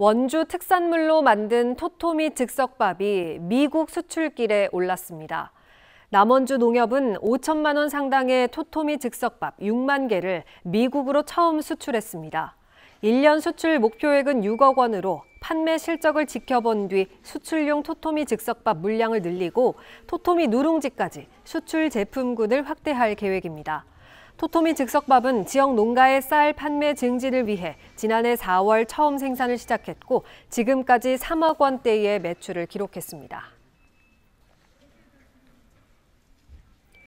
원주 특산물로 만든 토토미 즉석밥이 미국 수출길에 올랐습니다. 남원주 농협은 5천만 원 상당의 토토미 즉석밥 6만 개를 미국으로 처음 수출했습니다. 1년 수출 목표액은 6억 원으로 판매 실적을 지켜본 뒤 수출용 토토미 즉석밥 물량을 늘리고 토토미 누룽지까지 수출 제품군을 확대할 계획입니다. 토토미 즉석밥은 지역 농가의 쌀 판매 증진을 위해 지난해 4월 처음 생산을 시작했고 지금까지 3억 원대의 매출을 기록했습니다.